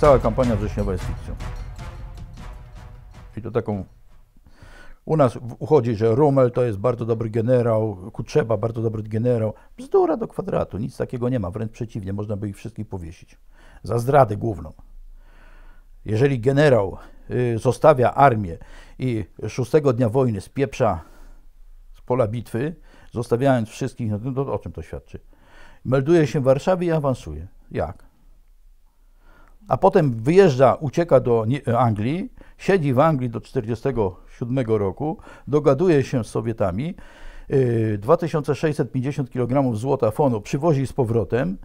Cała kampania wrześniowa jest fikcją. I to taką u nas uchodzi, że Rumel to jest bardzo dobry generał, Kutrzeba bardzo dobry generał. Bzdura do kwadratu, nic takiego nie ma, wręcz przeciwnie, można by ich wszystkich powiesić. Za zdradę główną. Jeżeli generał y, zostawia armię i szóstego dnia wojny spieprza z pola bitwy, zostawiając wszystkich, no to o czym to świadczy? Melduje się w Warszawie i awansuje. Jak? a potem wyjeżdża, ucieka do e, Anglii, siedzi w Anglii do 1947 roku, dogaduje się z Sowietami, 2650 e, kg złota fonu przywozi z powrotem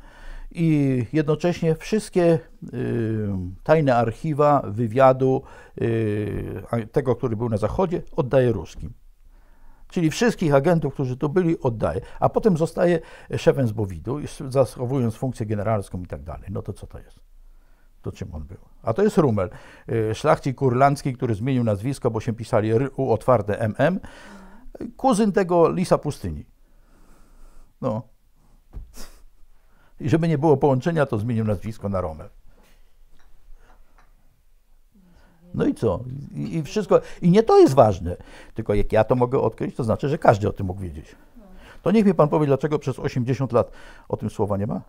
i jednocześnie wszystkie e, tajne archiwa wywiadu tego, który był na Zachodzie, oddaje Ruskim. Czyli wszystkich agentów, którzy tu byli, oddaje. A potem zostaje szefem Bowidu, zachowując funkcję generalską i tak dalej. No to co to jest? to czym on był? A to jest Rumel, y, szlachcic kurlandzki, który zmienił nazwisko, bo się pisali u otwarte MM, kuzyn tego lisa pustyni. No. I żeby nie było połączenia, to zmienił nazwisko na Romel. No i co? I, I, wszystko. I nie to jest ważne. Tylko jak ja to mogę odkryć, to znaczy, że każdy o tym mógł wiedzieć. To niech mi pan powie, dlaczego przez 80 lat o tym słowa nie ma?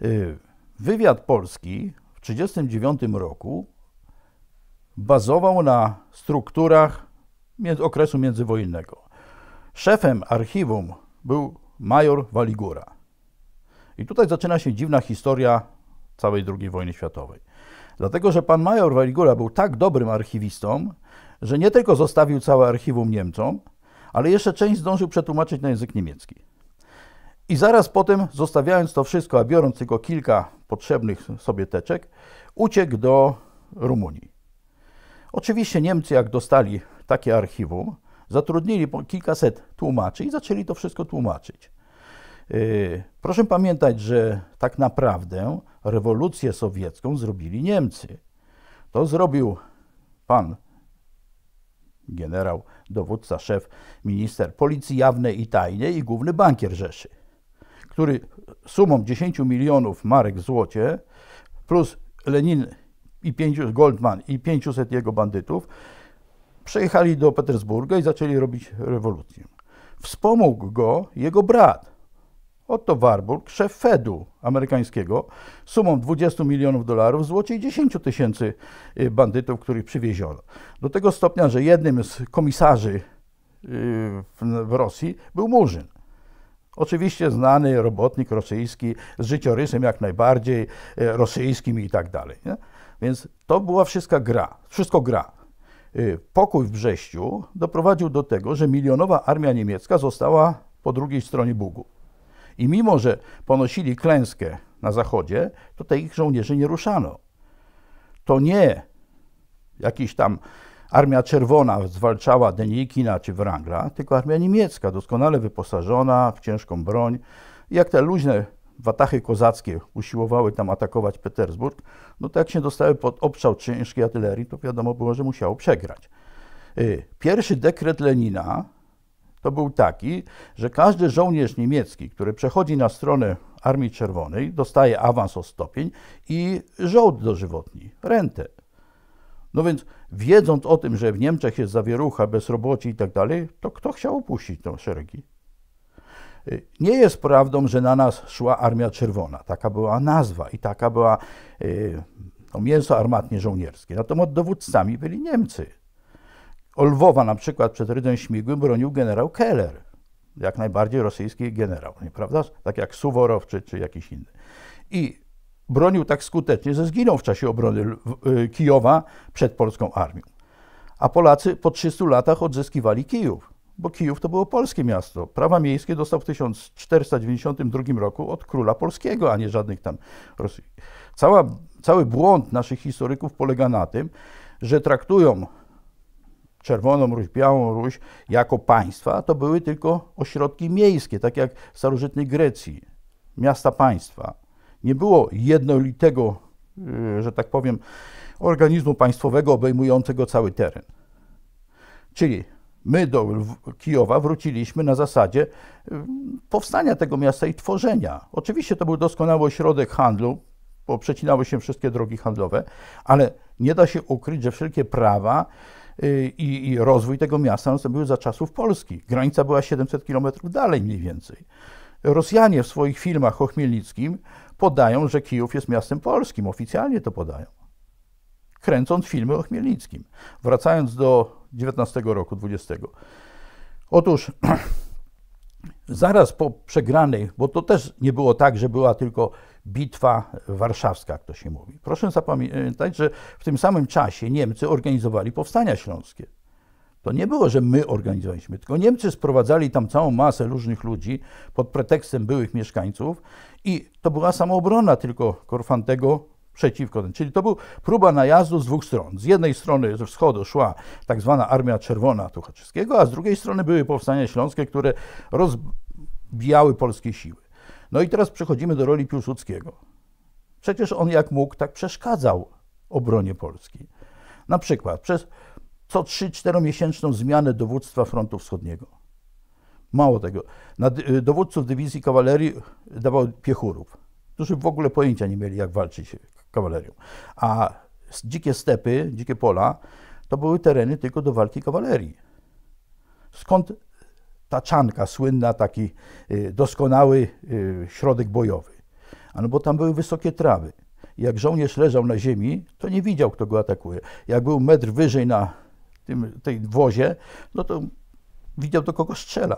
Yy. Wywiad polski w 1939 roku bazował na strukturach okresu międzywojennego. Szefem archiwum był major Waligura. I tutaj zaczyna się dziwna historia całej II wojny światowej. Dlatego, że pan major Waligura był tak dobrym archiwistą, że nie tylko zostawił całe archiwum Niemcom, ale jeszcze część zdążył przetłumaczyć na język niemiecki. I zaraz potem, zostawiając to wszystko, a biorąc tylko kilka potrzebnych sobie teczek, uciekł do Rumunii. Oczywiście Niemcy, jak dostali takie archiwum, zatrudnili kilkaset tłumaczy i zaczęli to wszystko tłumaczyć. Yy, proszę pamiętać, że tak naprawdę rewolucję sowiecką zrobili Niemcy. To zrobił pan generał, dowódca, szef, minister policji jawnej i tajnej i główny bankier Rzeszy który sumą 10 milionów marek w złocie plus Lenin i 5, Goldman i 500 jego bandytów przejechali do Petersburga i zaczęli robić rewolucję. Wspomógł go jego brat, Otto Warburg, szef Fedu amerykańskiego, sumą 20 milionów dolarów w złocie i 10 tysięcy y, bandytów, których przywieziono. Do tego stopnia, że jednym z komisarzy y, w Rosji był Murzyn. Oczywiście znany robotnik rosyjski z życiorysem jak najbardziej e, rosyjskim i tak dalej. Nie? Więc to była wszystka gra, wszystko gra. E, pokój w Brześciu doprowadził do tego, że milionowa armia niemiecka została po drugiej stronie Bugu. I mimo, że ponosili klęskę na zachodzie, to tych żołnierzy nie ruszano. To nie jakiś tam Armia Czerwona zwalczała Denikina czy Wrangla, tylko armia niemiecka, doskonale wyposażona w ciężką broń. Jak te luźne watachy kozackie usiłowały tam atakować Petersburg, no to jak się dostały pod obszar ciężkiej artylerii, to wiadomo było, że musiało przegrać. Y, pierwszy dekret Lenina to był taki, że każdy żołnierz niemiecki, który przechodzi na stronę Armii Czerwonej, dostaje awans o stopień i żołd dożywotni, rentę. No więc wiedząc o tym, że w Niemczech jest zawierucha, bezrobocie i tak dalej, to kto chciał opuścić te szeregi? Y, nie jest prawdą, że na nas szła Armia Czerwona. Taka była nazwa i taka była to y, no, mięso armatnie żołnierskie. Natomiast dowódcami byli Niemcy. Olwowa na przykład przed Rydem Śmigłym bronił generał Keller. Jak najbardziej rosyjski generał, nieprawda? Tak jak Suworow czy, czy jakiś inny. I bronił tak skutecznie, że zginął w czasie obrony y, Kijowa przed polską armią. A Polacy po 300 latach odzyskiwali Kijów, bo Kijów to było polskie miasto. Prawa miejskie dostał w 1492 roku od króla polskiego, a nie żadnych tam Rosji. Cała, cały błąd naszych historyków polega na tym, że traktują Czerwoną Ruś, Białą Ruś jako państwa, to były tylko ośrodki miejskie, tak jak w starożytnej Grecji, miasta państwa. Nie było jednolitego, e, że tak powiem, organizmu państwowego obejmującego cały teren. Czyli my do Kijowa wróciliśmy na zasadzie e, powstania tego miasta i tworzenia. Oczywiście to był doskonały ośrodek handlu, bo przecinały się wszystkie drogi handlowe, ale nie da się ukryć, że wszelkie prawa e, i, i rozwój tego miasta nastąpiły za czasów Polski. Granica była 700 km dalej mniej więcej. Rosjanie w swoich filmach o Chmielnickim podają, że Kijów jest miastem polskim, oficjalnie to podają, kręcąc filmy o Chmielnickim. Wracając do 19 roku, 20. Otóż zaraz po przegranej, bo to też nie było tak, że była tylko bitwa warszawska, jak to się mówi. Proszę zapamiętać, że w tym samym czasie Niemcy organizowali powstania śląskie. To nie było, że my organizowaliśmy, tylko Niemcy sprowadzali tam całą masę różnych ludzi pod pretekstem byłych mieszkańców i to była samoobrona tylko Korfantego przeciwko ten. Czyli to był próba najazdu z dwóch stron. Z jednej strony ze wschodu szła tak zwana Armia Czerwona Tuchaczewskiego, a z drugiej strony były powstania śląskie, które rozbijały polskie siły. No i teraz przechodzimy do roli Piłsudskiego. Przecież on jak mógł, tak przeszkadzał obronie Polski. Na przykład przez co 3-4 miesięczną zmianę dowództwa frontu wschodniego. Mało tego, na y, dowódców dywizji kawalerii dawał piechurów, którzy w ogóle pojęcia nie mieli, jak walczyć kawalerią. A dzikie stepy, dzikie pola, to były tereny tylko do walki kawalerii. Skąd ta czanka słynna, taki y, doskonały y, środek bojowy? Ano bo tam były wysokie trawy. Jak żołnierz leżał na ziemi, to nie widział, kto go atakuje. Jak był metr wyżej na tym, tej wozie, no to widział do kogo strzela.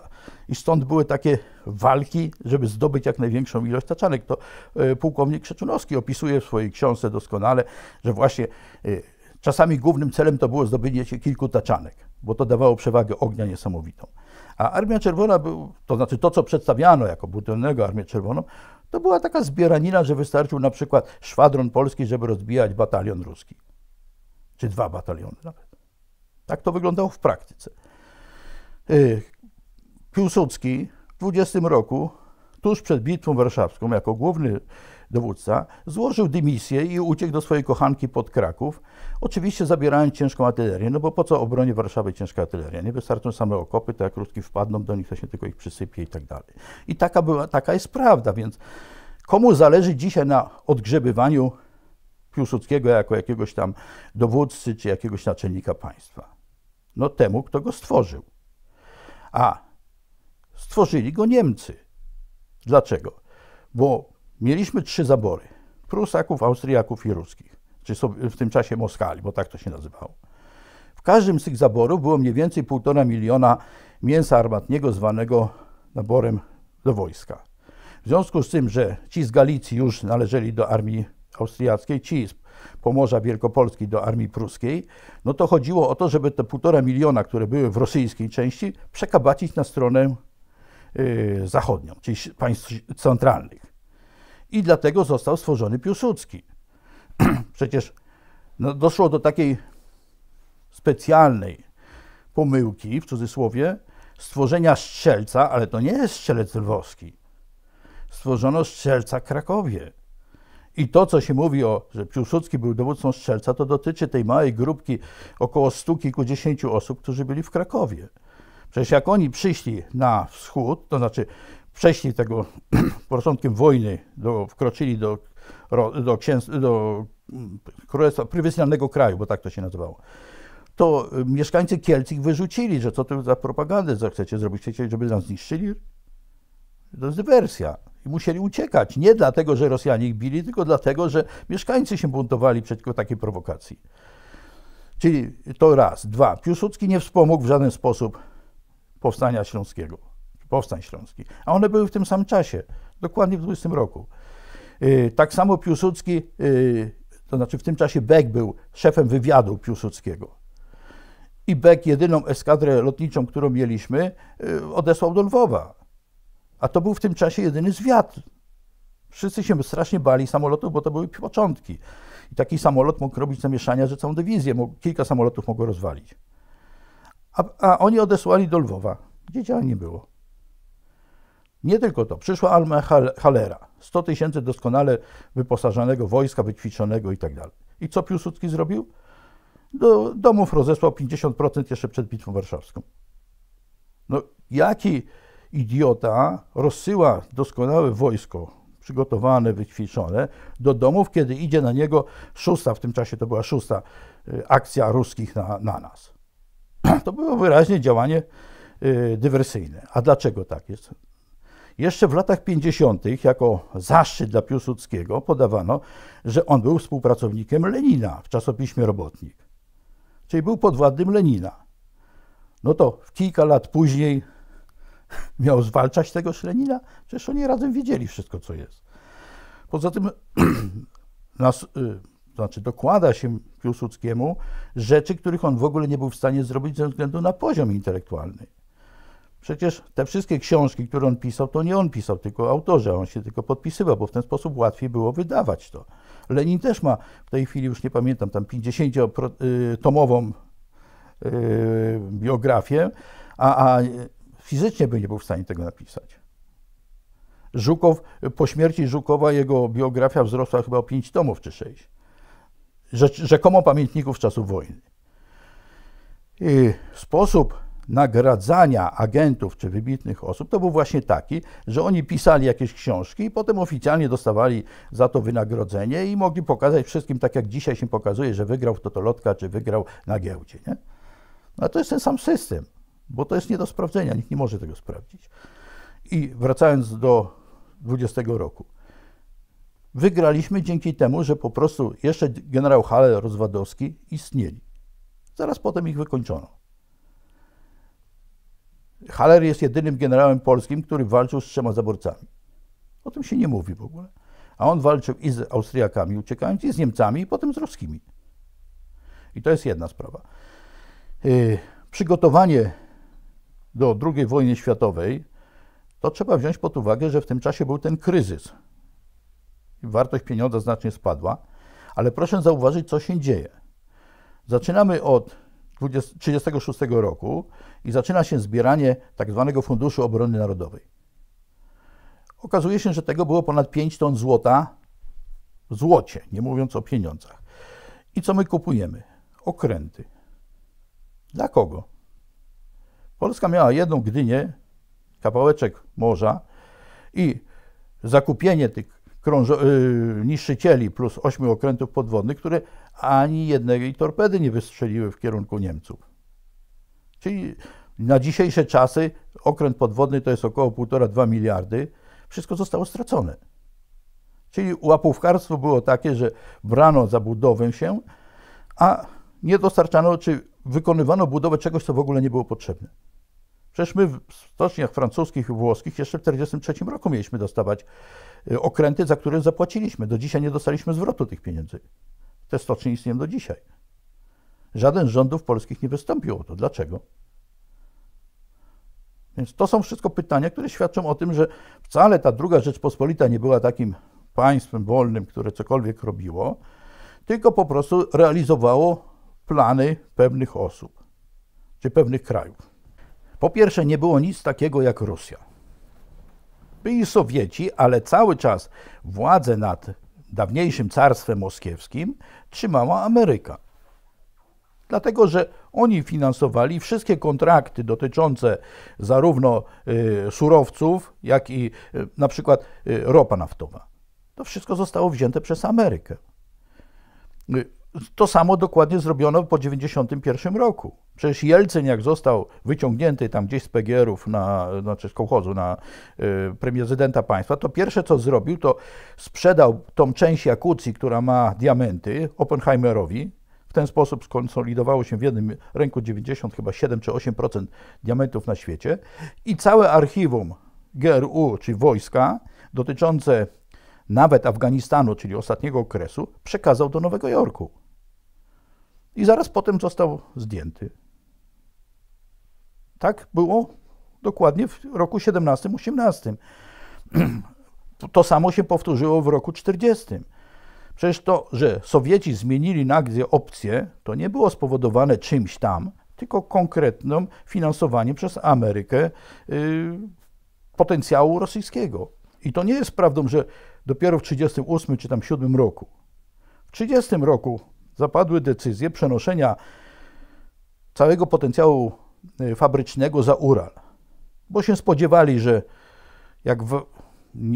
I stąd były takie walki, żeby zdobyć jak największą ilość taczanek. To e, pułkownik Krzeczunowski opisuje w swojej książce doskonale, że właśnie e, czasami głównym celem to było zdobycie kilku taczanek, bo to dawało przewagę ognia niesamowitą. A Armia Czerwona, był, to znaczy to, co przedstawiano jako brutalnego Armię Czerwoną, to była taka zbieranina, że wystarczył na przykład szwadron polski, żeby rozbijać batalion ruski. Czy dwa bataliony nawet. Tak to wyglądało w praktyce. Y, Piłsudski w 20 roku, tuż przed bitwą warszawską, jako główny dowódca, złożył dymisję i uciekł do swojej kochanki pod Kraków, oczywiście zabierając ciężką artylerię, no bo po co obronie Warszawy ciężka artyleria? Nie wystarczą same okopy, to jak Ruski wpadną do nich, to się tylko ich przysypie i tak dalej. I taka, była, taka jest prawda, więc komu zależy dzisiaj na odgrzebywaniu Piłsudskiego jako jakiegoś tam dowódcy czy jakiegoś naczelnika państwa? No temu, kto go stworzył. A stworzyli go Niemcy. Dlaczego? Bo mieliśmy trzy zabory. Prusaków, Austriaków i Ruskich. Czy w tym czasie Moskali, bo tak to się nazywało. W każdym z tych zaborów było mniej więcej półtora miliona mięsa armatniego zwanego naborem do wojska. W związku z tym, że ci z Galicji już należeli do armii austriackiej, ci z Pomorza Wielkopolski do Armii Pruskiej, no to chodziło o to, żeby te półtora miliona, które były w rosyjskiej części, przekabacić na stronę y, zachodnią, czyli państw centralnych. I dlatego został stworzony Piłsudski. Przecież no, doszło do takiej specjalnej pomyłki, w cudzysłowie, stworzenia strzelca, ale to nie jest strzelec lwowski. Stworzono strzelca Krakowie. I to, co się mówi o, że Piłsudski był dowódcą strzelca, to dotyczy tej małej grupki około stu kilkudziesięciu osób, którzy byli w Krakowie. Przecież jak oni przyszli na wschód, to znaczy przeszli tego początkiem wojny, do, wkroczyli do, do, księst, do królestwa prywatnego kraju, bo tak to się nazywało, to mieszkańcy Kielc ich wyrzucili, że co to za propagandę chcecie zrobić, chcecie, żeby nas zniszczyli? To jest dywersja i musieli uciekać. Nie dlatego, że Rosjanie ich bili, tylko dlatego, że mieszkańcy się buntowali przeciwko takiej prowokacji. Czyli to raz. Dwa. Piłsudski nie wspomógł w żaden sposób powstania śląskiego, powstań śląskich, a one były w tym samym czasie, dokładnie w 20 roku. Y, tak samo Piłsudski, y, to znaczy w tym czasie Beck był szefem wywiadu Piłsudskiego. I Beck jedyną eskadrę lotniczą, którą mieliśmy, y, odesłał do Lwowa a to był w tym czasie jedyny zwiat. Wszyscy się strasznie bali samolotów, bo to były początki. I taki samolot mógł robić zamieszania, że całą dywizję, mógł, kilka samolotów mogło rozwalić. A, a, oni odesłali do Lwowa, gdzie działa nie było. Nie tylko to. Przyszła armia Halera. 100 tysięcy doskonale wyposażonego wojska, wyćwiczonego i tak dalej. I co Piłsudski zrobił? Do domów rozesłał 50% jeszcze przed Bitwą Warszawską. No jaki idiota rozsyła doskonałe wojsko, przygotowane, wyćwiczone, do domów, kiedy idzie na niego szósta, w tym czasie to była szósta y, akcja ruskich na, na nas. To było wyraźnie działanie y, dywersyjne. A dlaczego tak jest? Jeszcze w latach 50. jako zaszczyt dla Piłsudskiego podawano, że on był współpracownikiem Lenina w czasopiśmie Robotnik, czyli był podwładnym Lenina. No to w kilka lat później miał zwalczać tego Szlenina? Przecież oni razem wiedzieli wszystko, co jest. Poza tym nas, y, znaczy dokłada się Piłsudskiemu rzeczy, których on w ogóle nie był w stanie zrobić ze względu na poziom intelektualny. Przecież te wszystkie książki, które on pisał, to nie on pisał, tylko a on się tylko podpisywał, bo w ten sposób łatwiej było wydawać to. Lenin też ma w tej chwili, już nie pamiętam, tam 50-tomową y, y, biografię, a, a fizycznie by nie był w stanie tego napisać. Żukow, po śmierci Żukowa jego biografia wzrosła chyba o 5 tomów czy 6. Rzekomo pamiętników czasów wojny. I sposób nagradzania agentów czy wybitnych osób to był właśnie taki, że oni pisali jakieś książki i potem oficjalnie dostawali za to wynagrodzenie i mogli pokazać wszystkim, tak jak dzisiaj się pokazuje, że wygrał Totolotka czy wygrał na giełdzie. Nie? No to jest ten sam system bo to jest nie do sprawdzenia, nikt nie może tego sprawdzić. I wracając do 20 roku. Wygraliśmy dzięki temu, że po prostu jeszcze generał Hale Rozwadowski istnieli. Zaraz potem ich wykończono. Haller jest jedynym generałem polskim, który walczył z trzema zaborcami. O tym się nie mówi w ogóle. A on walczył i z Austriakami uciekając, i z Niemcami, i potem z Ruskimi. I to jest jedna sprawa. Yy, przygotowanie do II wojny światowej, to trzeba wziąć pod uwagę, że w tym czasie był ten kryzys. Wartość pieniądza znacznie spadła, ale proszę zauważyć, co się dzieje. Zaczynamy od 1936 roku i zaczyna się zbieranie tak zwanego Funduszu Obrony Narodowej. Okazuje się, że tego było ponad 5 ton złota w złocie, nie mówiąc o pieniądzach. I co my kupujemy? Okręty. Dla kogo? Polska miała jedną Gdynię, kawałeczek morza i zakupienie tych krążo- y, niszczycieli plus ośmiu okrętów podwodnych, które ani jednej torpedy nie wystrzeliły w kierunku Niemców. Czyli na dzisiejsze czasy okręt podwodny to jest około 1,5-2 miliardy. Wszystko zostało stracone. Czyli łapówkarstwo było takie, że brano budowę się, a nie dostarczano czy wykonywano budowę czegoś, co w ogóle nie było potrzebne. Przecież my w stoczniach francuskich i włoskich jeszcze w 1943 roku mieliśmy dostawać y, okręty, za które zapłaciliśmy. Do dzisiaj nie dostaliśmy zwrotu tych pieniędzy. Te stocznie istnieją do dzisiaj. Żaden z rządów polskich nie wystąpił o to. Dlaczego? Więc to są wszystko pytania, które świadczą o tym, że wcale ta druga Rzeczpospolita nie była takim państwem wolnym, które cokolwiek robiło, tylko po prostu realizowało plany pewnych osób czy pewnych krajów. Po pierwsze, nie było nic takiego jak Rosja. Byli Sowieci, ale cały czas władzę nad dawniejszym carstwem moskiewskim trzymała Ameryka. Dlatego, że oni finansowali wszystkie kontrakty dotyczące zarówno y, surowców, jak i y, na przykład y, ropa naftowa. To wszystko zostało wzięte przez Amerykę to samo dokładnie zrobiono po 1991 roku. Przecież Jelcyn, jak został wyciągnięty tam gdzieś z PGR-ów, na, znaczy z kołchozu, na y, prezydenta państwa, to pierwsze co zrobił, to sprzedał tą część Jakucji, która ma diamenty, Oppenheimerowi. W ten sposób skonsolidowało się w jednym ręku 90, chyba 7 czy 8% diamentów na świecie. I całe archiwum GRU, czy wojska, dotyczące nawet Afganistanu, czyli ostatniego okresu, przekazał do Nowego Jorku i zaraz potem został zdjęty. Tak było dokładnie w roku 17-18. To samo się powtórzyło w roku 40. Przecież to, że Sowieci zmienili nagle opcję, to nie było spowodowane czymś tam, tylko konkretnym finansowaniem przez Amerykę yy, potencjału rosyjskiego. I to nie jest prawdą, że dopiero w 1938 czy tam 7 roku. W 30 roku zapadły decyzje przenoszenia całego potencjału y, fabrycznego za Ural, bo się spodziewali, że jak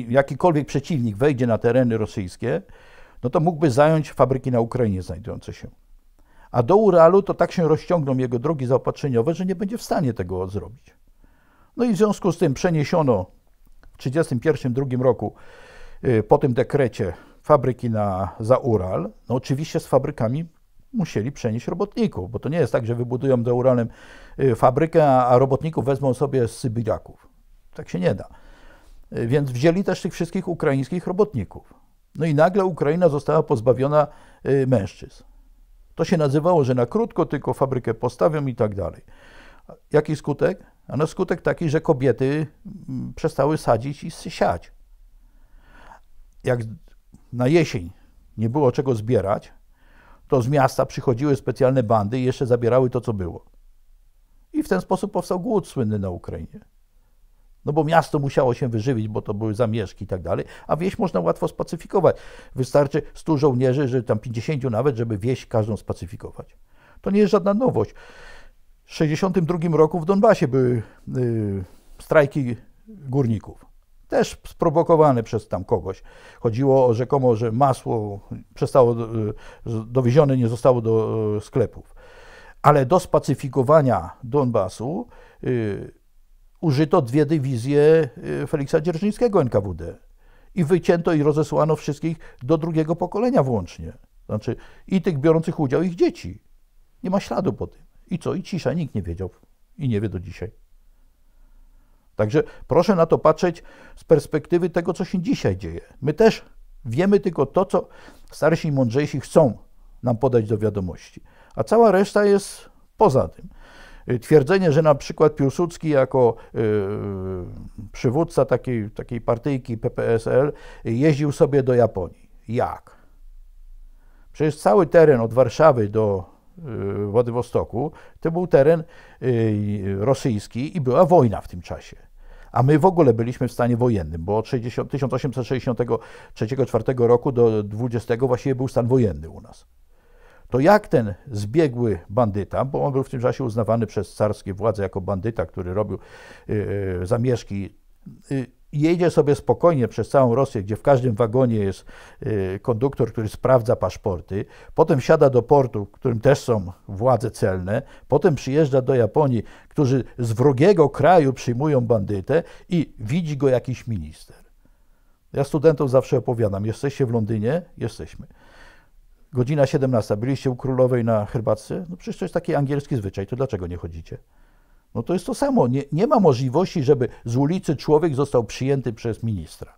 jakikolwiek przeciwnik wejdzie na tereny rosyjskie, no to mógłby zająć fabryki na Ukrainie znajdujące się. A do Uralu to tak się rozciągną jego drogi zaopatrzeniowe, że nie będzie w stanie tego zrobić. No i w związku z tym przeniesiono w 1931-1932 roku y, po tym dekrecie fabryki na, za Ural, no oczywiście z fabrykami musieli przenieść robotników, bo to nie jest tak, że wybudują za Uralem y, fabrykę, a robotników wezmą sobie z Sybiraków. Tak się nie da. Y, więc wzięli też tych wszystkich ukraińskich robotników. No i nagle Ukraina została pozbawiona y, mężczyzn. To się nazywało, że na krótko tylko fabrykę postawią i tak dalej. Jaki skutek? A na no skutek taki, że kobiety mm, przestały sadzić i siać. Jak na jesień nie było czego zbierać, to z miasta przychodziły specjalne bandy i jeszcze zabierały to, co było. I w ten sposób powstał głód słynny na Ukrainie. No bo miasto musiało się wyżywić, bo to były zamieszki i tak dalej, a wieś można łatwo spacyfikować. Wystarczy 100 żołnierzy, że tam 50 nawet, żeby wieś każdą spacyfikować. To nie jest żadna nowość. W 1962 roku w Donbasie były yy, strajki górników też sprowokowany przez tam kogoś. Chodziło o rzekomo, że masło przestało, dowiezione nie zostało do e, sklepów. Ale do spacyfikowania Donbasu y, użyto dwie dywizje y, Feliksa Dzierżyńskiego NKWD i wycięto i rozesłano wszystkich do drugiego pokolenia włącznie. Znaczy i tych biorących udział, ich dzieci. Nie ma śladu po tym. I co? I cisza, nikt nie wiedział i nie wie do dzisiaj. Także proszę na to patrzeć z perspektywy tego, co się dzisiaj dzieje. My też wiemy tylko to, co starsi i mądrzejsi chcą nam podać do wiadomości, a cała reszta jest poza tym. Y, twierdzenie, że na przykład Piłsudski jako yy, przywódca takiej, takiej partyjki PPSL jeździł sobie do Japonii. Jak? Przecież cały teren od Warszawy do y, Władywostoku, to był teren y, rosyjski i była wojna w tym czasie a my w ogóle byliśmy w stanie wojennym, bo od 1863 1864 roku do 20 właściwie był stan wojenny u nas. To jak ten zbiegły bandyta, bo on był w tym czasie uznawany przez carskie władze jako bandyta, który robił yy, zamieszki, yy, jedzie sobie spokojnie przez całą Rosję, gdzie w każdym wagonie jest y, konduktor, który sprawdza paszporty, potem siada do portu, w którym też są władze celne, potem przyjeżdża do Japonii, którzy z wrogiego kraju przyjmują bandytę i widzi go jakiś minister. Ja studentom zawsze opowiadam, jesteście w Londynie? Jesteśmy. Godzina 17. Byliście u królowej na herbatce? No przecież to jest taki angielski zwyczaj, to dlaczego nie chodzicie? No to jest to samo. Nie, nie ma możliwości, żeby z ulicy człowiek został przyjęty przez ministra.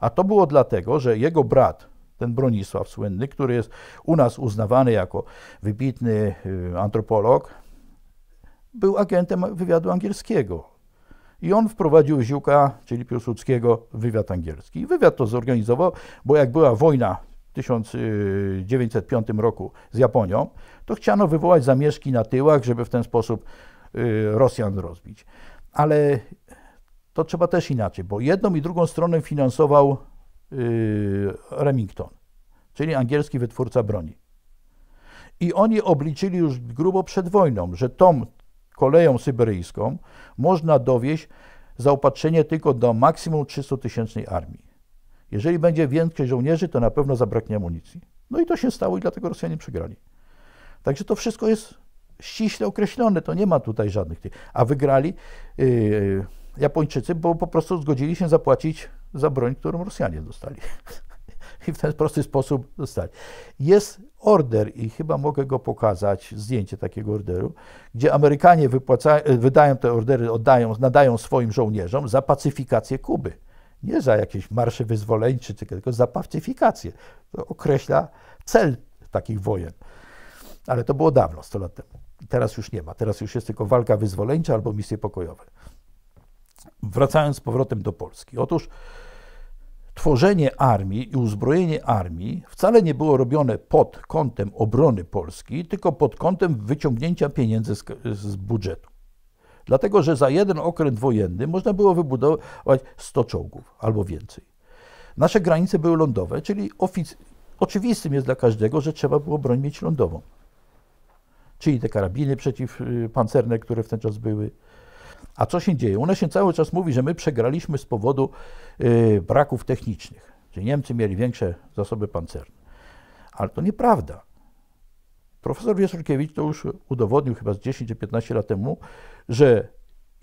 A to było dlatego, że jego brat, ten Bronisław słynny, który jest u nas uznawany jako wybitny y, antropolog, był agentem wywiadu angielskiego. I on wprowadził Ziuka, czyli Piłsudskiego, w wywiad angielski. I wywiad to zorganizował, bo jak była wojna w 1905 roku z Japonią, to chciano wywołać zamieszki na tyłach, żeby w ten sposób Y, Rosjan rozbić. Ale to trzeba też inaczej, bo jedną i drugą stronę finansował y, Remington, czyli angielski wytwórca broni. I oni obliczyli już grubo przed wojną, że tą koleją syberyjską można dowieść zaopatrzenie tylko do maksimum 300 tysięcznej armii. Jeżeli będzie więcej żołnierzy, to na pewno zabraknie amunicji. No i to się stało i dlatego Rosjanie przegrali. Także to wszystko jest ściśle określone, to nie ma tutaj żadnych tych. A wygrali y, y, Japończycy, bo po prostu zgodzili się zapłacić za broń, którą Rosjanie dostali. I w ten prosty sposób dostali. Jest order, i chyba mogę go pokazać, zdjęcie takiego orderu, gdzie Amerykanie y, wydają te ordery, oddają, nadają swoim żołnierzom za pacyfikację Kuby. Nie za jakieś marsze wyzwoleńcze, tylko za pacyfikację. To określa cel takich wojen. Ale to było dawno, 100 lat temu teraz już nie ma. Teraz już jest tylko walka wyzwoleńcza albo misje pokojowe. Wracając z powrotem do Polski. Otóż tworzenie armii i uzbrojenie armii wcale nie było robione pod kątem obrony Polski, tylko pod kątem wyciągnięcia pieniędzy z, z budżetu. Dlatego, że za jeden okręt wojenny można było wybudować 100 czołgów albo więcej. Nasze granice były lądowe, czyli ofic- oczywistym jest dla każdego, że trzeba było broń mieć lądową czyli te karabiny przeciwpancerne, y, które w ten czas były. A co się dzieje? U nas się cały czas mówi, że my przegraliśmy z powodu y, braków technicznych, że Niemcy mieli większe zasoby pancerne. Ale to nieprawda. Profesor Wiesorkiewicz to już udowodnił chyba z 10 czy 15 lat temu, że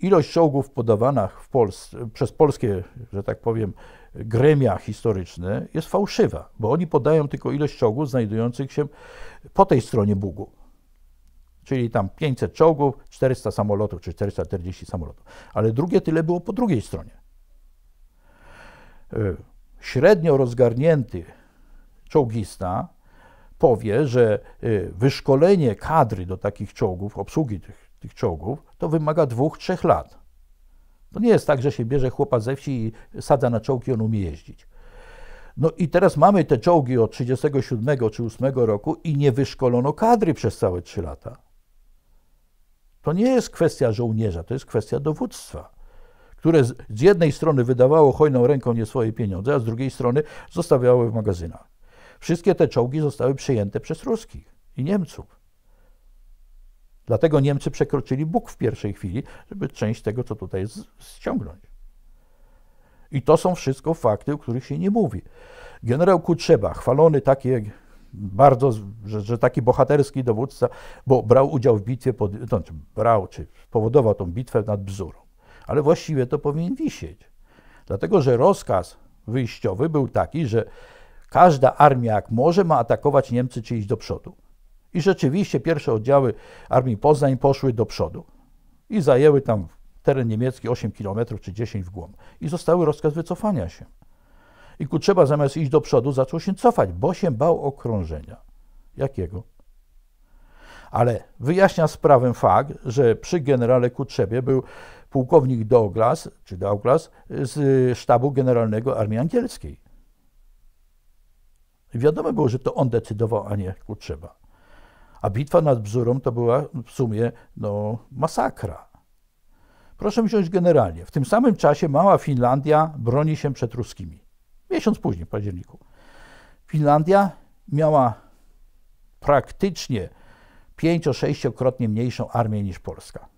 ilość czołgów podawanych Polsce, przez polskie, że tak powiem, gremia historyczne jest fałszywa, bo oni podają tylko ilość czołgów znajdujących się po tej stronie Bugu czyli tam 500 czołgów, 400 samolotów czy 440 samolotów. Ale drugie tyle było po drugiej stronie. Y, średnio rozgarnięty czołgista powie, że y, wyszkolenie kadry do takich czołgów, obsługi tych, tych czołgów, to wymaga dwóch, trzech lat. To nie jest tak, że się bierze chłopa ze wsi i sadza na czołgi, on umie jeździć. No i teraz mamy te czołgi od 37 czy 8 roku i nie wyszkolono kadry przez całe 3 lata. To nie jest kwestia żołnierza, to jest kwestia dowództwa, które z, jednej strony wydawało hojną ręką nie swoje pieniądze, a z drugiej strony zostawiało w magazynach. Wszystkie te czołgi zostały przejęte przez Ruskich i Niemców. Dlatego Niemcy przekroczyli Bóg w pierwszej chwili, żeby część tego, co tutaj jest, ściągnąć. I to są wszystko fakty, o których się nie mówi. Generał Kutrzeba, chwalony takie bardzo, że, że, taki bohaterski dowódca, bo brał udział w bitwie, pod, znaczy brał, czy spowodował tą bitwę nad Bzurą. Ale właściwie to powinien wisieć. Dlatego, że rozkaz wyjściowy był taki, że każda armia jak może ma atakować Niemcy czy iść do przodu. I rzeczywiście pierwsze oddziały Armii Poznań poszły do przodu i zajęły tam teren niemiecki 8 km czy 10 w głąb. I zostały rozkaz wycofania się. I Kutrzeba zamiast iść do przodu, zaczął się cofać, bo się bał okrążenia. Jakiego? Ale wyjaśnia sprawę fakt, że przy generale Kutrzebie był pułkownik Douglas, czy Douglas, z sztabu generalnego armii angielskiej. wiadomo było, że to on decydował, a nie Kutrzeba. A bitwa nad Bzurą to była w sumie no, masakra. Proszę wziąć generalnie. W tym samym czasie mała Finlandia broni się przed ruskimi miesiąc później, w październiku. Finlandia miała praktycznie pięcio-sześciokrotnie mniejszą armię niż Polska.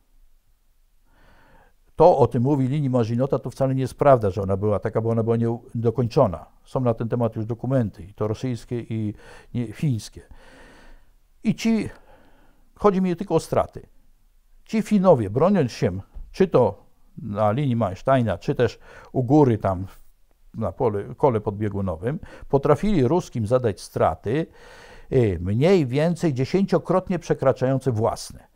To, o tym mówi linii Marzinota, to wcale nie jest prawda, że ona była taka, bo ona była niedokończona. Są na ten temat już dokumenty, i to rosyjskie, i nie, chińskie. I ci, chodzi mi tylko o straty. Ci Finowie, broniąc się, czy to na linii Mansteina, czy też u góry tam na pole, kole podbiegunowym, potrafili ruskim zadać straty y, mniej więcej dziesięciokrotnie przekraczające własne.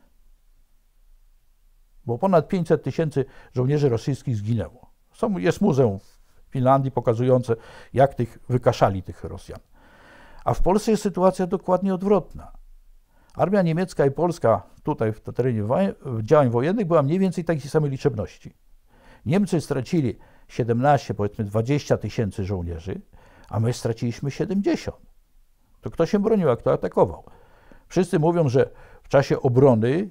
Bo ponad 500 tysięcy żołnierzy rosyjskich zginęło. Są, jest muzeum w Finlandii pokazujące, jak tych wykaszali tych Rosjan. A w Polsce jest sytuacja dokładnie odwrotna. Armia niemiecka i polska tutaj w terenie działań wojennych była mniej więcej takiej samej liczebności. Niemcy stracili 17, powiedzmy 20 tysięcy żołnierzy, a my straciliśmy 70. To kto się bronił, a kto atakował? Wszyscy mówią, że w czasie obrony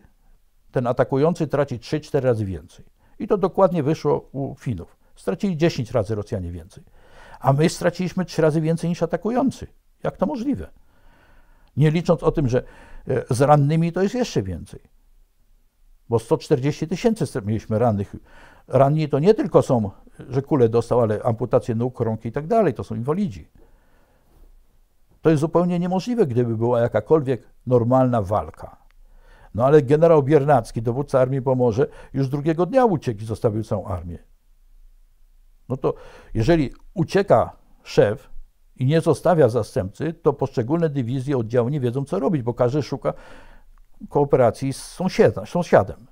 ten atakujący traci 3-4 razy więcej. I to dokładnie wyszło u Finów. Stracili 10 razy Rosjanie więcej. A my straciliśmy 3 razy więcej niż atakujący. Jak to możliwe? Nie licząc o tym, że e, z rannymi to jest jeszcze więcej. Bo 140 tysięcy mieliśmy rannych. Ranni to nie tylko są że kulę dostał, ale amputację nóg, rąk i tak dalej, to są inwalidzi. To jest zupełnie niemożliwe, gdyby była jakakolwiek normalna walka. No ale generał Biernacki, dowódca Armii Pomorze, już drugiego dnia uciekł i zostawił całą armię. No to jeżeli ucieka szef i nie zostawia zastępcy, to poszczególne dywizje, oddziały nie wiedzą, co robić, bo każdy szuka kooperacji z sąsiedem, sąsiadem.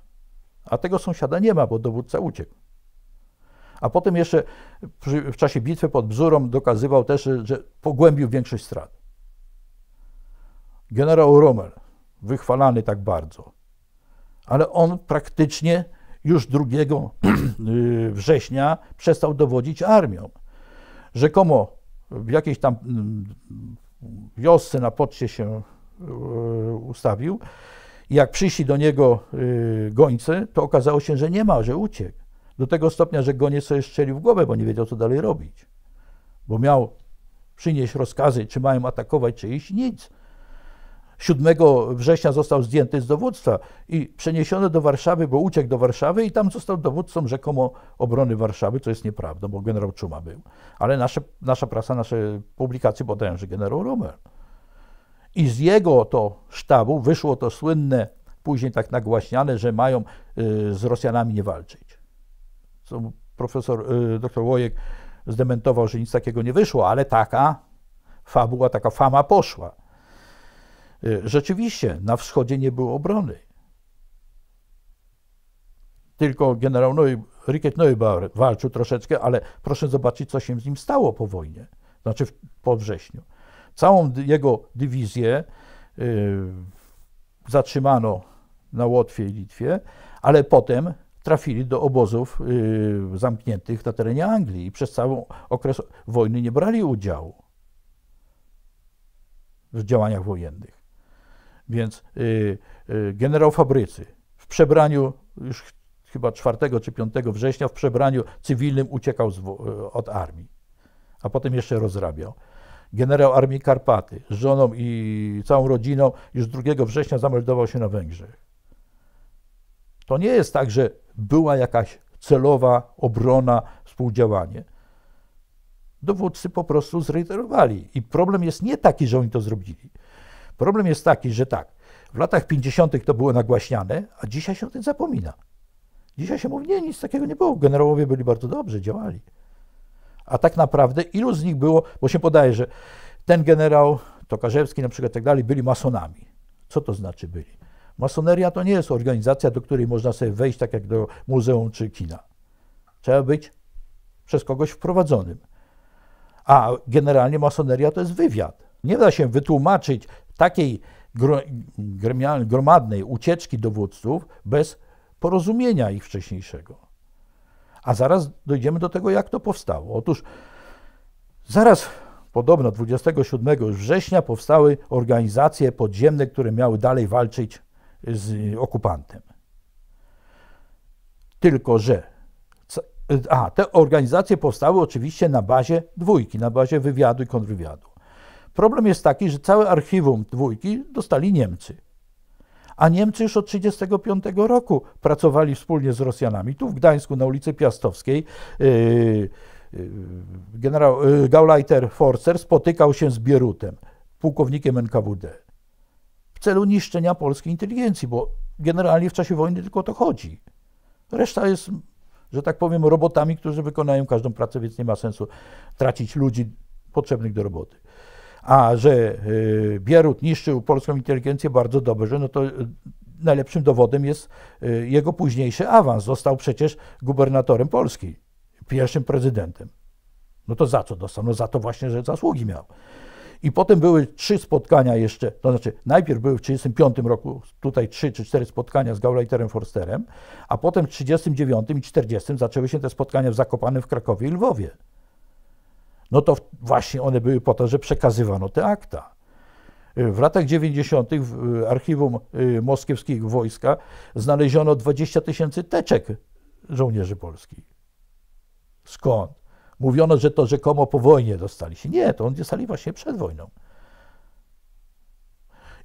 A tego sąsiada nie ma, bo dowódca uciekł. A potem jeszcze w czasie bitwy pod Bzurą dokazywał też, że, że pogłębił większość strat. Generał Rommel, wychwalany tak bardzo, ale on praktycznie już 2 y, września przestał dowodzić armią. Rzekomo w jakiejś tam mm, wiosce na poczcie się y, ustawił. Jak przyszli do niego y, gońcy, to okazało się, że nie ma, że uciekł. Do tego stopnia, że nieco jeszcze strzelił w głowę, bo nie wiedział, co dalej robić. Bo miał przynieść rozkazy, czy mają atakować, czy iść, nic. 7 września został zdjęty z dowództwa i przeniesiony do Warszawy, bo uciekł do Warszawy i tam został dowódcą rzekomo obrony Warszawy, co jest nieprawdą, bo generał Czuma był. Ale nasze, nasza prasa, nasze publikacje podają, że generał Rommel. I z jego to sztabu wyszło to słynne, później tak nagłaśniane, że mają y, z Rosjanami nie walczyć. Zresztą profesor y, dr Łojek zdementował, że nic takiego nie wyszło, ale taka fabuła, taka fama poszła. Y, rzeczywiście, na wschodzie nie było obrony. Tylko generał Neu, Rickett Neubauer walczył troszeczkę, ale proszę zobaczyć, co się z nim stało po wojnie, znaczy po wrześniu. Całą jego dywizję y, zatrzymano na Łotwie i Litwie, ale potem trafili do obozów y, zamkniętych na terenie Anglii i przez cały okres wojny nie brali udziału w działaniach wojennych. Więc y, y, generał Fabrycy w przebraniu już chyba 4 czy 5 września w przebraniu cywilnym uciekał od armii, a potem jeszcze rozrabiał. Generał Armii Karpaty z żoną i całą rodziną już 2 września zameldował się na Węgrzech. To nie jest tak, że była jakaś celowa obrona, współdziałanie. Dowódcy po prostu zreiterowali. I problem jest nie taki, że oni to zrobili. Problem jest taki, że tak, w latach 50. to było nagłaśniane, a dzisiaj się o tym zapomina. Dzisiaj się mówi, nie, nic takiego nie było. Generałowie byli bardzo dobrzy, działali. A tak naprawdę ilu z nich było, bo się podaje, że ten generał Tokarzewski na przykład tak dalej byli masonami. Co to znaczy byli? Masoneria to nie jest organizacja, do której można sobie wejść tak jak do muzeum czy kina. Trzeba być przez kogoś wprowadzonym. A generalnie masoneria to jest wywiad. Nie da się wytłumaczyć takiej gromadnej ucieczki dowódców bez porozumienia ich wcześniejszego. A zaraz dojdziemy do tego, jak to powstało. Otóż zaraz podobno 27 września powstały organizacje podziemne, które miały dalej walczyć z okupantem. Tylko, że a, te organizacje powstały oczywiście na bazie dwójki, na bazie wywiadu i kontrwywiadu. Problem jest taki, że całe archiwum dwójki dostali Niemcy. A Niemcy już od 1935 roku pracowali wspólnie z Rosjanami. Tu w Gdańsku na ulicy Piastowskiej yy, yy, generał yy, Gauleiter Forcer spotykał się z Bierutem, pułkownikiem NKWD celu niszczenia polskiej inteligencji, bo generalnie w czasie wojny tylko o to chodzi. Reszta jest, że tak powiem, robotami, którzy wykonają każdą pracę, więc nie ma sensu tracić ludzi potrzebnych do roboty. A że y, Bierut niszczył polską inteligencję bardzo dobrze, no to y, najlepszym dowodem jest y, jego późniejszy awans. Został przecież gubernatorem Polski, pierwszym prezydentem. No to za co dostał? No za to właśnie, że zasługi miał. I potem były trzy spotkania jeszcze, to znaczy najpierw były w 1935 roku tutaj trzy czy cztery spotkania z Gauleiterem Forsterem, a potem w 1939 i 1940 zaczęły się te spotkania w Zakopanem, w Krakowie i Lwowie. No to właśnie one były po to, że przekazywano te akta. W latach 90. w y, archiwum y, moskiewskich wojska znaleziono 20 tysięcy teczek żołnierzy polskich. Skąd? mówiono, że to rzekomo po wojnie dostali się. Nie, to oni dostali właśnie przed wojną.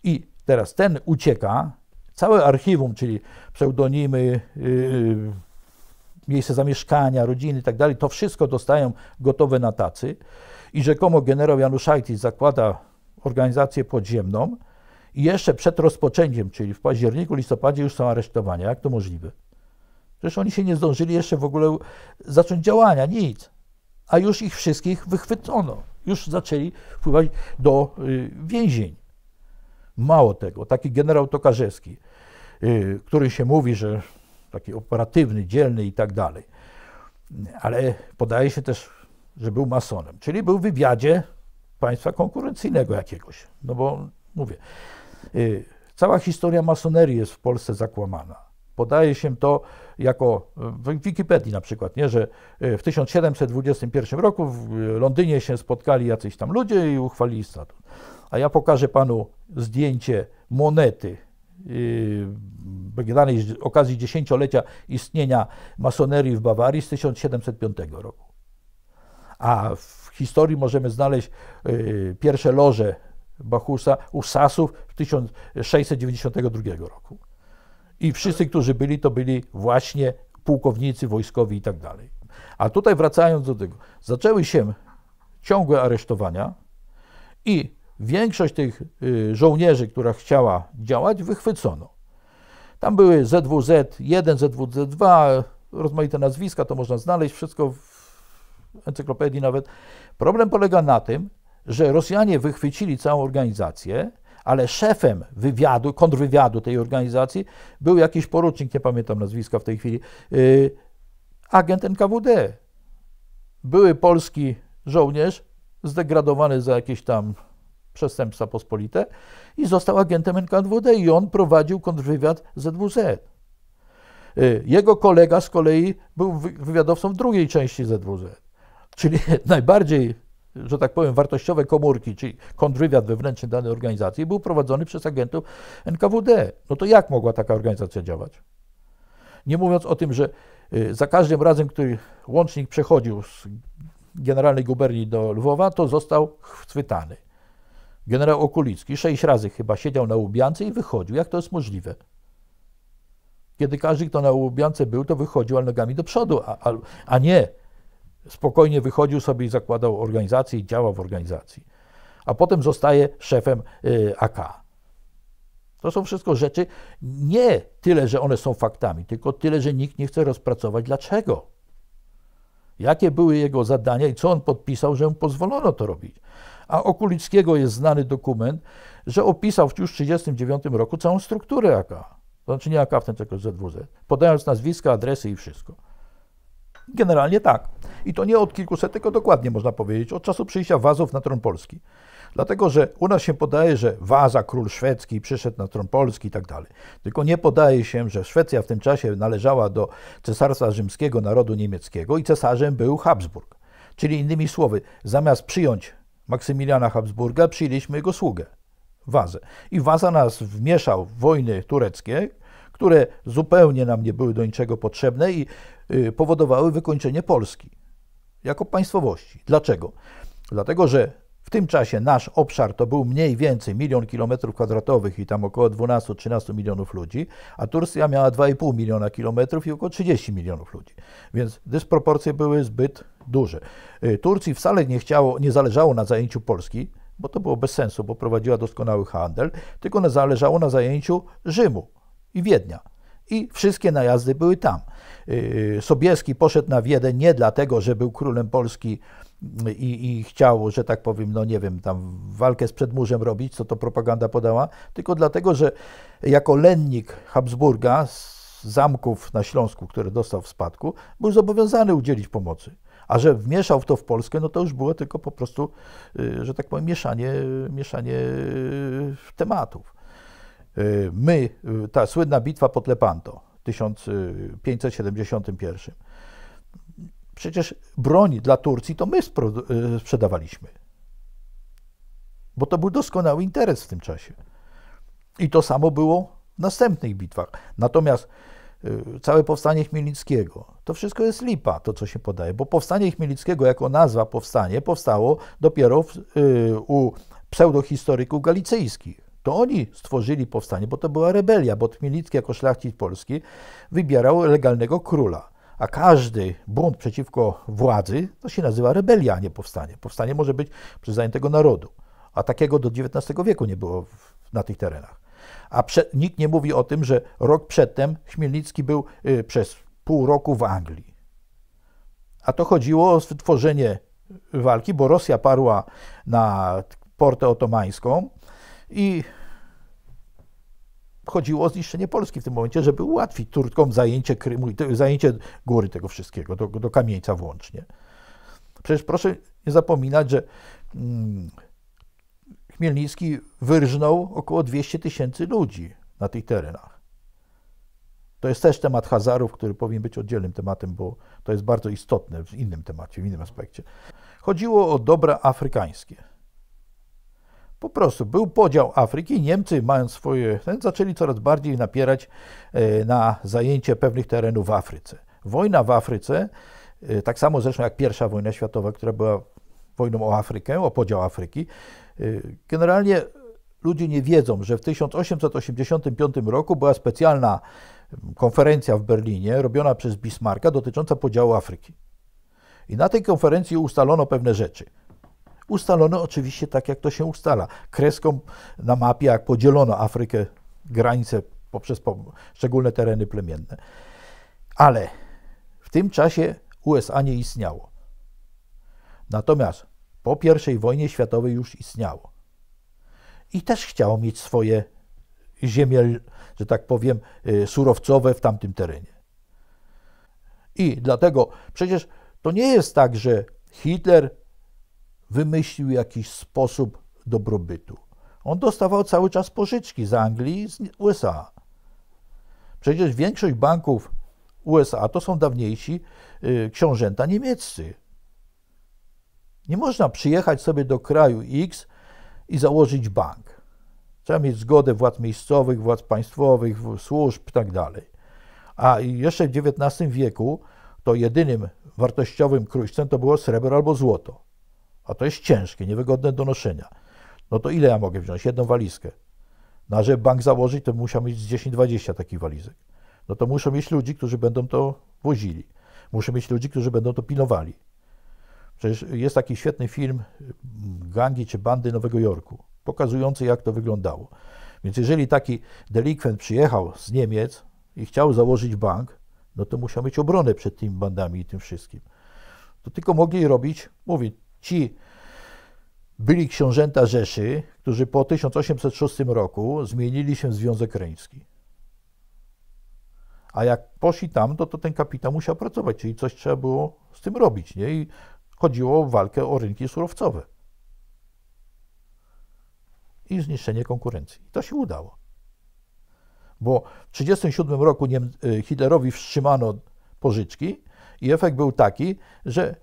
I teraz ten ucieka, całe archiwum, czyli pseudonimy, yy, miejsce zamieszkania, rodziny i tak dalej, to wszystko dostają gotowe na tacy. I rzekomo generał Januszajtis zakłada organizację podziemną i jeszcze przed rozpoczęciem, czyli w październiku, listopadzie już są aresztowania. Jak to możliwe? Przecież oni się nie zdążyli jeszcze w ogóle zacząć działania, nic a już ich wszystkich wychwycono. Już zaczęli wpływać do y, więzień. Mało tego, taki generał Tokarzewski, y, który się mówi, że taki operatywny, dzielny i tak dalej, ale podaje się też, że był masonem, czyli był w wywiadzie państwa konkurencyjnego jakiegoś. No bo mówię, y, cała historia masonerii jest w Polsce zakłamana Podaje się to jako w Wikipedii na przykład, nie, że e, w 1721 roku w e, Londynie się spotkali jacyś tam ludzie i uchwalili statut. A ja pokażę panu zdjęcie monety yy, danej z okazji dziesięciolecia istnienia masonerii w Bawarii z 1705 roku. A w historii możemy znaleźć yy, pierwsze loże Bachusa u Sasów w 1692 roku. I wszyscy, którzy byli, to byli właśnie pułkownicy, wojskowi i tak dalej. A tutaj wracając do tego, zaczęły się ciągłe aresztowania i większość tych y, żołnierzy, która chciała działać, wychwycono. Tam były ZWZ1, ZWZ2, rozmaite nazwiska, to można znaleźć wszystko w encyklopedii nawet. Problem polega na tym, że Rosjanie wychwycili całą organizację ale szefem wywiadu, kontrwywiadu tej organizacji był jakiś porucznik, nie pamiętam nazwiska w tej chwili, y, agent NKWD. Były polski żołnierz zdegradowany za jakieś tam przestępstwa pospolite i został agentem NKWD i on prowadził kontrwywiad ZWZ. Y, jego kolega z kolei był wywiadowcą w drugiej części ZWZ, czyli najbardziej że tak powiem, wartościowe komórki, czyli kontrwywiad wewnętrzny danej organizacji, był prowadzony przez agentów NKWD. No to jak mogła taka organizacja działać? Nie mówiąc o tym, że y, za każdym razem, który łącznik przechodził z generalnej guberni do Lwowa, to został chwytany. Generał Okulicki sześć razy chyba siedział na Łubiance i wychodził. Jak to jest możliwe? Kiedy każdy, kto na Łubiance był, to wychodził ale nogami do przodu, a, a, a nie Spokojnie wychodził sobie i zakładał organizację i działał w organizacji. A potem zostaje szefem y, AK. To są wszystko rzeczy nie tyle, że one są faktami, tylko tyle, że nikt nie chce rozpracować dlaczego. Jakie były jego zadania i co on podpisał, że mu pozwolono to robić. A Okulickiego jest znany dokument, że opisał już w 1939 roku całą strukturę AK. To znaczy nie AK, w ten tylko ZWZ, podając nazwiska, adresy i wszystko. Generalnie tak. I to nie od kilkuset, tylko dokładnie można powiedzieć, od czasu przyjścia Wazów na tron Polski. Dlatego, że u nas się podaje, że Waza, król szwedzki, przyszedł na tron Polski i tak dalej. Tylko nie podaje się, że Szwecja w tym czasie należała do Cesarstwa Rzymskiego, narodu niemieckiego i cesarzem był Habsburg. Czyli innymi słowy, zamiast przyjąć Maksymiliana Habsburga, przyjęliśmy jego sługę, Wazę. I Waza nas wmieszał w wojny tureckie, które zupełnie nam nie były do niczego potrzebne i y, powodowały wykończenie Polski jako państwowości. Dlaczego? Dlatego, że w tym czasie nasz obszar to był mniej więcej milion kilometrów kwadratowych i tam około 12-13 milionów ludzi, a Turcja miała 2,5 miliona kilometrów i około 30 milionów ludzi. Więc dysproporcje były zbyt duże. Y, Turcji wcale nie, chciało, nie zależało na zajęciu Polski, bo to było bez sensu, bo prowadziła doskonały handel, tylko zależało na zajęciu Rzymu i Wiednia. I wszystkie najazdy były tam. Y, Sobieski poszedł na Wiedeń nie dlatego, że był królem Polski y, i, i chciał, że tak powiem, no nie wiem, tam walkę z przedmurzem robić, co to propaganda podała, tylko dlatego, że jako lennik Habsburga z zamków na Śląsku, które dostał w spadku, był zobowiązany udzielić pomocy. A że wmieszał w to w Polskę, no to już było tylko po prostu, y, że tak powiem, mieszanie, mieszanie tematów. Y, my, y, ta słynna bitwa pod Lepanto w 1571. Y, Przecież broń dla Turcji to my sprzedawaliśmy. Bo to był doskonały interes w tym czasie. I to samo było w następnych bitwach. Natomiast całe powstanie Chmielnickiego. To wszystko jest lipa, to co się podaje, bo powstanie Chmielnickiego jako nazwa powstanie powstało dopiero w, u pseudohistoryków galicyjskich. To oni stworzyli powstanie, bo to była rebelia, bo Tmilicki jako szlachcic polski wybierał legalnego króla. A każdy bunt przeciwko władzy to się nazywa rebelia, a nie powstanie. Powstanie może być przez zajętego narodu, a takiego do XIX wieku nie było na tych terenach. A przed, nikt nie mówi o tym, że rok przedtem Chmielnicki był y, przez pół roku w Anglii. A to chodziło o stworzenie walki, bo Rosja parła na portę otomańską, i chodziło o zniszczenie Polski w tym momencie, żeby ułatwić Turkom zajęcie Krymu, i zajęcie góry tego wszystkiego, do, do kamieńca włącznie. Przecież proszę nie zapominać, że hmm, Chmielnicki wyrżnął około 200 tysięcy ludzi na tych terenach. To jest też temat Hazarów, który powinien być oddzielnym tematem, bo to jest bardzo istotne w innym temacie, w innym aspekcie. Chodziło o dobra afrykańskie. Po prostu był podział Afryki. Niemcy, mając swoje, zaczęli coraz bardziej napierać e, na zajęcie pewnych terenów w Afryce. Wojna w Afryce, e, tak samo zresztą jak pierwsza wojna światowa, która była wojną o Afrykę, o podział Afryki, e, generalnie ludzie nie wiedzą, że w 1885 roku była specjalna konferencja w Berlinie, robiona przez Bismarcka, dotycząca podziału Afryki. I na tej konferencji ustalono pewne rzeczy – ustalone oczywiście tak, jak to się ustala. Kreską na mapie, jak podzielono Afrykę, granice poprzez szczególne tereny plemienne. Ale w tym czasie USA nie istniało. Natomiast po I wojnie światowej już istniało. I też chciało mieć swoje ziemie, że tak powiem, y, surowcowe w tamtym terenie. I dlatego przecież to nie jest tak, że Hitler wymyślił jakiś sposób dobrobytu. On dostawał cały czas pożyczki z Anglii i z USA. Przecież większość banków USA to są dawniejsi y, książęta niemieccy. Nie można przyjechać sobie do kraju X i założyć bank. Trzeba mieć zgodę władz miejscowych, władz państwowych, służb itd. Tak A jeszcze w XIX wieku to jedynym wartościowym kruścem to było srebro albo złoto a to jest ciężkie, niewygodne do noszenia, no to ile ja mogę wziąć? Jedną walizkę. No żeby bank założyć, to musiał mieć 10-20 takich walizek. No to muszą mieć ludzi, którzy będą to wozili. Muszą mieć ludzi, którzy będą to pilnowali. Przecież jest taki świetny film mm, Gangi czy Bandy Nowego Jorku, pokazujący jak to wyglądało. Więc jeżeli taki delikwent przyjechał z Niemiec i chciał założyć bank, no to musiał mieć obronę przed tymi bandami i tym wszystkim. To tylko mogli robić, mówi, Ci byli książęta Rzeszy, którzy po 1806 roku zmienili się w Związek Reński. A jak poszli tam, to, to ten kapitał musiał pracować, czyli coś trzeba było z tym robić. Nie? I chodziło o walkę o rynki surowcowe i zniszczenie konkurencji. I to się udało. Bo w 1937 roku y, Hitlerowi wstrzymano pożyczki i efekt był taki, że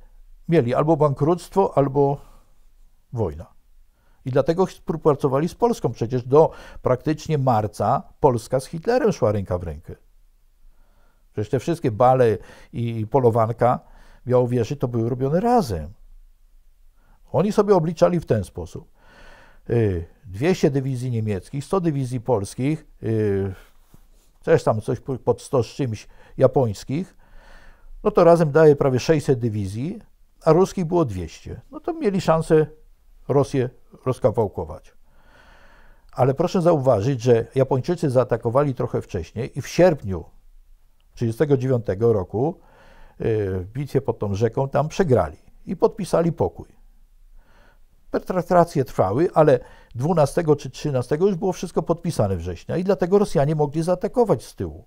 mieli albo bankructwo, albo wojna. I dlatego współpracowali z Polską. Przecież do praktycznie marca Polska z Hitlerem szła ręka w rękę. Przecież te wszystkie bale i polowanka Białowieży to były robione razem. Oni sobie obliczali w ten sposób. 200 y, dywizji niemieckich, 100 dywizji polskich, y, też tam coś pod 100 z czymś japońskich, no to razem daje prawie 600 dywizji, a ruskich było 200. No to mieli szansę Rosję rozkawałkować. Ale proszę zauważyć, że Japończycy zaatakowali trochę wcześniej i w sierpniu 1939 roku w y, bitwie pod tą rzeką tam przegrali i podpisali pokój. Pertraktacje trwały, ale 12 czy 13 już było wszystko podpisane września i dlatego Rosjanie mogli zaatakować z tyłu,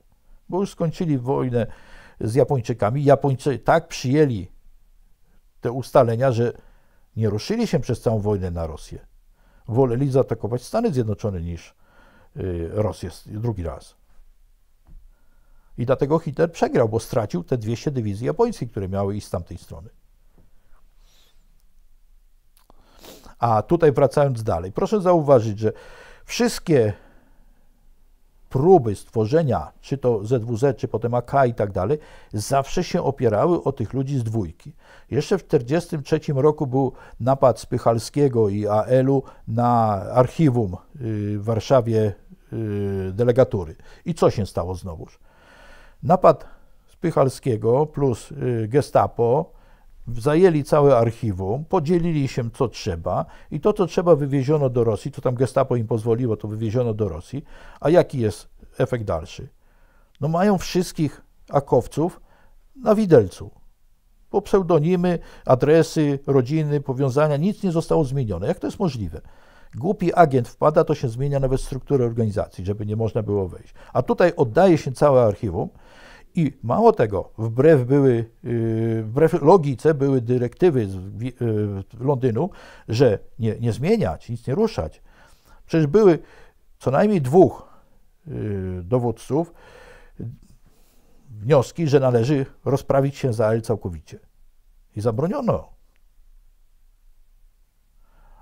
bo już skończyli wojnę z Japończykami. Japończycy tak przyjęli te ustalenia, że nie ruszyli się przez całą wojnę na Rosję. Woleli zaatakować Stany Zjednoczone niż y, Rosję drugi raz. I dlatego Hitler przegrał, bo stracił te 200 dywizji japońskich, które miały iść z tamtej strony. A tutaj wracając dalej, proszę zauważyć, że wszystkie próby stworzenia, czy to ZWZ, czy potem AK i tak dalej, zawsze się opierały o tych ludzi z dwójki. Jeszcze w 1943 roku był napad Spychalskiego i AL-u na archiwum y, w Warszawie y, delegatury. I co się stało znowuż? Napad Spychalskiego plus y, gestapo zajęli całe archiwum, podzielili się co trzeba i to, co trzeba, wywieziono do Rosji, to tam gestapo im pozwoliło, to wywieziono do Rosji. A jaki jest efekt dalszy? No mają wszystkich akowców na widelcu. Po pseudonimy, adresy, rodziny, powiązania, nic nie zostało zmienione. Jak to jest możliwe? Głupi agent wpada, to się zmienia nawet strukturę organizacji, żeby nie można było wejść. A tutaj oddaje się całe archiwum, i mało tego, wbrew, były, y, wbrew logice były dyrektywy z y, Londynu, że nie, nie zmieniać, nic nie ruszać. Przecież były co najmniej dwóch y, dowódców wnioski, że należy rozprawić się z AL całkowicie. I zabroniono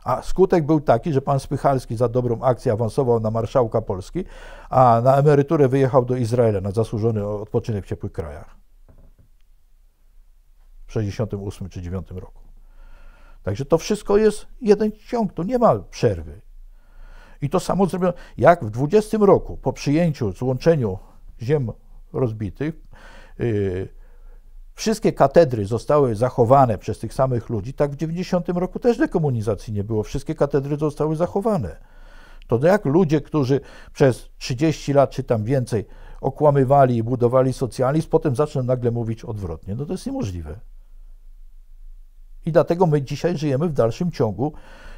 a skutek był taki, że pan Spychalski za dobrą akcję awansował na marszałka Polski, a na emeryturę wyjechał do Izraela na zasłużony odpoczynek w ciepłych krajach w 68 czy 9 roku. Także to wszystko jest jeden ciąg, tu nie ma przerwy. I to samo zrobiono, jak w 20 roku po przyjęciu, złączeniu ziem rozbitych, yy, Wszystkie katedry zostały zachowane przez tych samych ludzi. Tak w 90 roku też dekomunizacji nie było. Wszystkie katedry zostały zachowane. To no jak ludzie, którzy przez 30 lat czy tam więcej okłamywali i budowali socjalizm, potem zaczną nagle mówić odwrotnie. No to jest niemożliwe. I dlatego my dzisiaj żyjemy w dalszym ciągu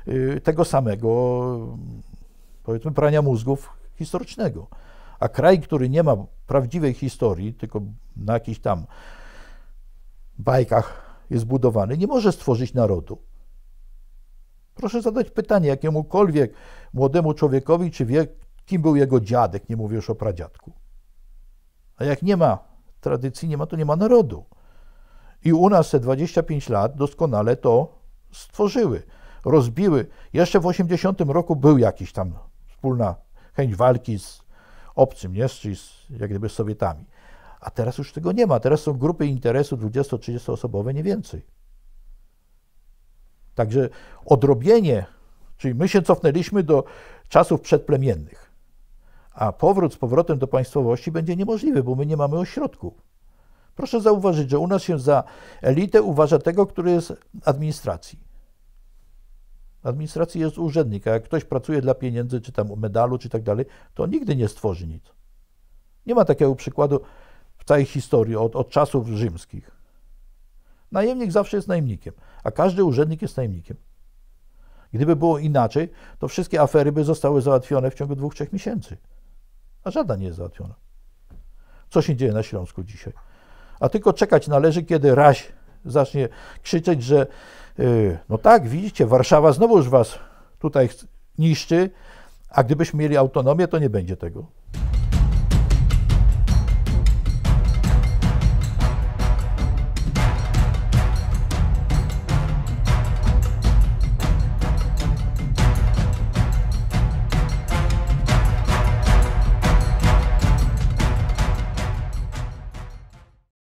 y, tego samego, powiedzmy, prania mózgów historycznego. A kraj, który nie ma prawdziwej historii, tylko na jakiś tam bajkach jest budowany, nie może stworzyć narodu. Proszę zadać pytanie jakiemukolwiek młodemu człowiekowi, czy wie, kim był jego dziadek, nie mówię już o pradziadku. A jak nie ma tradycji, nie ma, to nie ma narodu. I u nas te 25 lat doskonale to stworzyły, rozbiły. Jeszcze w 80 roku był jakiś tam wspólna chęć walki z obcym, nie? Czyli z, jak gdyby z Sowietami. A teraz już tego nie ma. Teraz są grupy interesu 20-30 osobowe, nie więcej. Także odrobienie, czyli my się cofnęliśmy do czasów przedplemiennych, a powrót z powrotem do państwowości będzie niemożliwy, bo my nie mamy ośrodków. Proszę zauważyć, że u nas się za elitę uważa tego, który jest administracji. Administracji jest urzędnik, a jak ktoś pracuje dla pieniędzy, czy tam medalu, czy tak dalej, to nigdy nie stworzy nic. Nie ma takiego przykładu, całej historii, od, od czasów rzymskich. Najemnik zawsze jest najemnikiem, a każdy urzędnik jest najemnikiem. Gdyby było inaczej, to wszystkie afery by zostały załatwione w ciągu dwóch, trzech miesięcy. A żadna nie jest załatwiona. Co się dzieje na Śląsku dzisiaj? A tylko czekać należy, kiedy raś zacznie krzyczeć, że yy, no tak, widzicie, Warszawa znowu już was tutaj niszczy, a gdybyśmy mieli autonomię, to nie będzie tego.